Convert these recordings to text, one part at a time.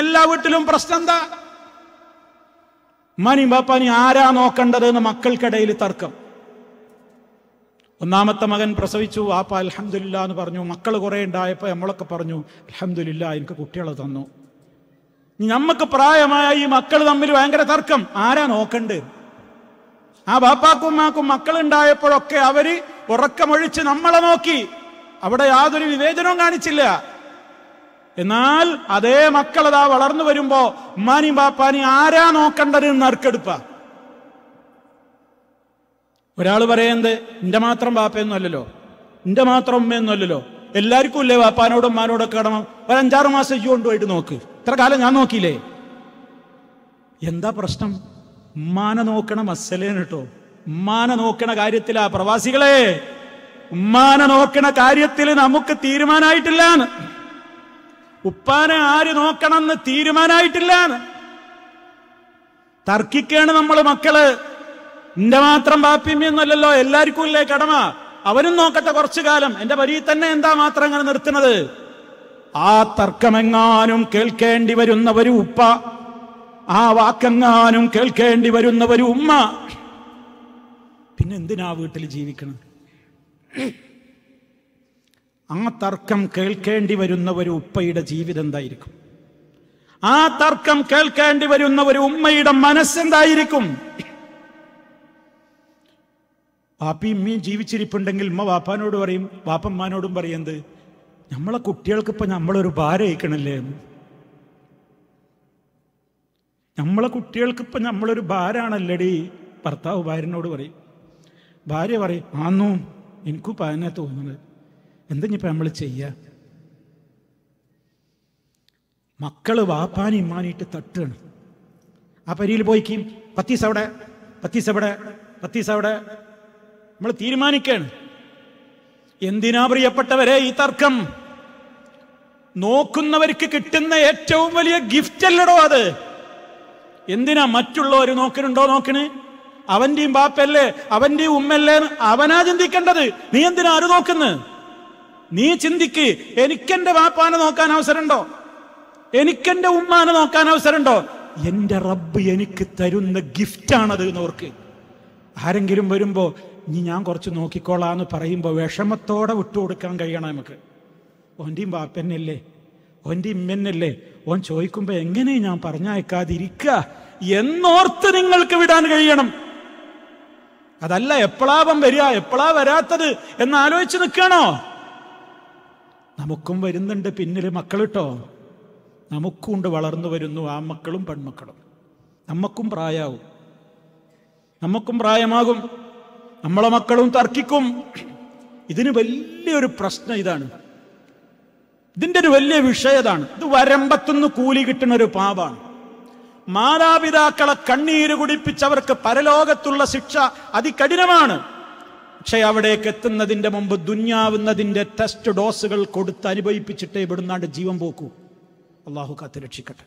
എല്ലാ വീട്ടിലും പ്രശ്നം എന്താ മനി ബാപ്പാനിയും ആരാ എന്ന് മക്കൾക്കിടയിൽ തർക്കം ഒന്നാമത്തെ മകൻ പ്രസവിച്ചു വാപ്പ അലഹമില്ല എന്ന് പറഞ്ഞു മക്കൾ കുറെ ഉണ്ടായപ്പോൾ നമ്മളൊക്കെ പറഞ്ഞു അലഹമില്ല എനിക്ക് കുട്ടികളെ തന്നു നമുക്ക് പ്രായമായ ഈ മക്കൾ തമ്മിൽ ഭയങ്കര തർക്കം ആരാ നോക്കണ്ട് ആ ബാപ്പാക്കും മാക്കും മക്കൾ ഉണ്ടായപ്പോഴൊക്കെ അവര് ഉറക്കമൊഴിച്ച് നമ്മളെ നോക്കി അവിടെ യാതൊരു വിവേചനവും കാണിച്ചില്ല എന്നാൽ അതേ മക്കൾ അതാ വളർന്നു വരുമ്പോ ഉമ്മാനി ബാപ്പാനി ആരാ നോക്കണ്ടത് നറുക്കെടുപ്പ ഒരാൾ പറയുന്നത് എന്റെ മാത്രം ബാപ്പയെന്നല്ലോ അല്ലല്ലോ എന്റെ മാത്രം ഉമ്മയെന്നല്ലോ അല്ലല്ലോ എല്ലാവർക്കും ഇല്ലേ ബാപ്പാനോടും ഉമ്മാനോടൊക്കെ കടണം ഒരു അഞ്ചാറ് മാസം ഇജ്ജു കൊണ്ടുപോയിട്ട് നോക്ക് ഇത്ര കാലം ഞാൻ നോക്കിയില്ലേ എന്താ പ്രശ്നം ഉമ്മാനെ നോക്കണ മസലേന കേട്ടോ ഉമ്മാനെ നോക്കണ കാര്യത്തിലാ പ്രവാസികളെ ഉമ്മാനെ നോക്കണ കാര്യത്തിൽ നമുക്ക് തീരുമാനമായിട്ടില്ല ഉപ്പാനെ ആര് നോക്കണം എന്ന് തീരുമാനമായിട്ടില്ല തർക്കിക്കാണ് നമ്മൾ മക്കള് എന്റെ മാത്രം ബാപ്പിമ്യൊന്നുമല്ലല്ലോ എല്ലാവർക്കും ഇല്ലേ കടമ അവനും നോക്കട്ടെ കുറച്ചു കാലം എന്റെ വരി തന്നെ എന്താ മാത്രം അങ്ങനെ നിർത്തുന്നത് ആ തർക്കമെങ്ങാനും കേൾക്കേണ്ടി വരുന്നവരും ഉപ്പ ആ വാക്കെങ്ങാനും കേൾക്കേണ്ടി വരുന്നവരും ഉമ്മ പിന്നെ എന്തിനാ വീട്ടിൽ ജീവിക്കണം ആ തർക്കം കേൾക്കേണ്ടി വരുന്ന ഒരു ഉപ്പയുടെ ജീവിതം എന്തായിരിക്കും ആ തർക്കം കേൾക്കേണ്ടി വരുന്ന ഒരു ഉമ്മയുടെ മനസ്സെന്തായിരിക്കും വാപ്പി ഇമ്മയും ജീവിച്ചിരിപ്പുണ്ടെങ്കിൽ ഉമ്മ വാപ്പാനോട് പറയും വാപ്പമ്മാനോടും പറയുന്നത് നമ്മളെ കുട്ടികൾക്ക് ഇപ്പൊ നമ്മളൊരു ഭാരം അയക്കണല്ലേ നമ്മളെ കുട്ടികൾക്ക് ഇപ്പൊ നമ്മളൊരു ഭാരാണല്ലടി ഭർത്താവ് ഭാര്യനോട് പറയും ഭാര്യ പറയും ആന്നു എനിക്കും പതിനെ തോന്നുന്നത് എന്തിനിപ്പോൾ നമ്മൾ ചെയ്യുക മക്കൾ വാപ്പാനും ഇമ്മാനിട്ട് തട്ടുകയാണ് ആ പരിയിൽ പോയിക്കും പത്തീസ് അവിടെ പത്തീസ് അവിടെ പത്തീസ് അവിടെ നമ്മൾ തീരുമാനിക്കുകയാണ് എന്തിനാ പ്രിയപ്പെട്ടവരെ ഈ തർക്കം നോക്കുന്നവർക്ക് കിട്ടുന്ന ഏറ്റവും വലിയ ഗിഫ്റ്റ് അല്ലടോ അത് എന്തിനാ മറ്റുള്ളവർ നോക്കണുണ്ടോ നോക്കണ് അവന്റെയും ബാപ്പല്ലേ അവന്റെയും ഉമ്മല്ലേ അവനാ ചിന്തിക്കേണ്ടത് നീ എന്തിനാ ആര് നോക്കുന്നത് നീ ചിന്തിക്ക് എനിക്കെന്റെ വാപ്പാനെ നോക്കാൻ അവസരമുണ്ടോ എനിക്കെന്റെ ഉമ്മാനെ നോക്കാൻ അവസരമുണ്ടോ എന്റെ റബ്ബ് എനിക്ക് തരുന്ന ഗിഫ്റ്റാണത് എന്നോർക്ക് ആരെങ്കിലും വരുമ്പോ ഇനി ഞാൻ കുറച്ച് നോക്കിക്കോളാം എന്ന് വിഷമത്തോടെ വിട്ടുകൊടുക്കാൻ കഴിയണം നമുക്ക് ഓൻ്റെയും ബാപ്പന്നല്ലേ ഓൻ്റെ ഇമ്മന്നല്ലേ ഓൻ ചോദിക്കുമ്പോൾ എങ്ങനെ ഞാൻ പറഞ്ഞയക്കാതിരിക്കുക എന്നോർത്ത് നിങ്ങൾക്ക് വിടാൻ കഴിയണം അതല്ല എപ്പോഴാവൻ വരിക എപ്പോഴാ വരാത്തത് എന്ന് ആലോചിച്ച് നിൽക്കണോ നമുക്കും വരുന്നുണ്ട് പിന്നിൽ മക്കൾ നമുക്കും ഉണ്ട് വളർന്നു വരുന്നു ആ മക്കളും പെൺമക്കളും നമുക്കും പ്രായാവും നമുക്കും പ്രായമാകും നമ്മളെ മക്കളും തർക്കിക്കും ഇതിന് വലിയൊരു പ്രശ്നം ഇതാണ് ഇതിൻ്റെ ഒരു വലിയ വിഷയതാണ് ഇത് വരമ്പത്തുനിന്ന് കൂലി കിട്ടുന്ന ഒരു പാവാണ് മാതാപിതാക്കളെ കണ്ണീര് കുടിപ്പിച്ചവർക്ക് പരലോകത്തുള്ള ശിക്ഷ അതികഠിനമാണ് പക്ഷേ അവിടേക്ക് എത്തുന്നതിൻ്റെ മുമ്പ് ദുന്യാവുന്നതിൻ്റെ ടെസ്റ്റ് ഡോസുകൾ കൊടുത്ത് അനുഭവിപ്പിച്ചിട്ടേ ഇവിടുന്നാണ്ട് ജീവൻ പോക്കൂ അള്ളാഹു കാത്ത് രക്ഷിക്കട്ടെ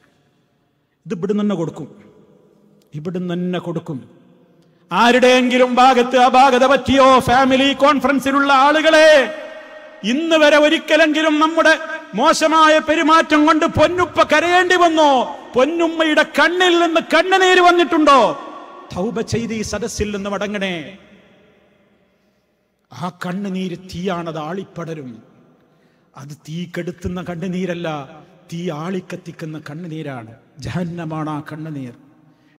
ഇത് ഇവിടുന്ന് തന്നെ കൊടുക്കും ഇവിടുന്ന് തന്നെ കൊടുക്കും ആരുടെയെങ്കിലും ഭാഗത്ത് അപാകത പറ്റിയോ ഫാമിലി കോൺഫറൻസിലുള്ള ആളുകളെ ഇന്ന് വരെ ഒരിക്കലെങ്കിലും നമ്മുടെ മോശമായ പെരുമാറ്റം കൊണ്ട് പൊന്നുപ്പ കരയേണ്ടി വന്നോ പൊന്നുമ്മയുടെ കണ്ണിൽ നിന്ന് കണ്ണുനീര് വന്നിട്ടുണ്ടോ തൗബ ചെയ്ത് ഈ സദസ്സിൽ നിന്ന് മടങ്ങണേ ആ കണ്ണുനീര് തീയാണത് ആളിപ്പടരും അത് തീ കെടുത്തുന്ന കണ്ണുനീരല്ല തീ ആളിക്കത്തിക്കുന്ന കണ്ണുനീരാണ് ജഹന്നമാണ് ആ കണ്ണുനീർ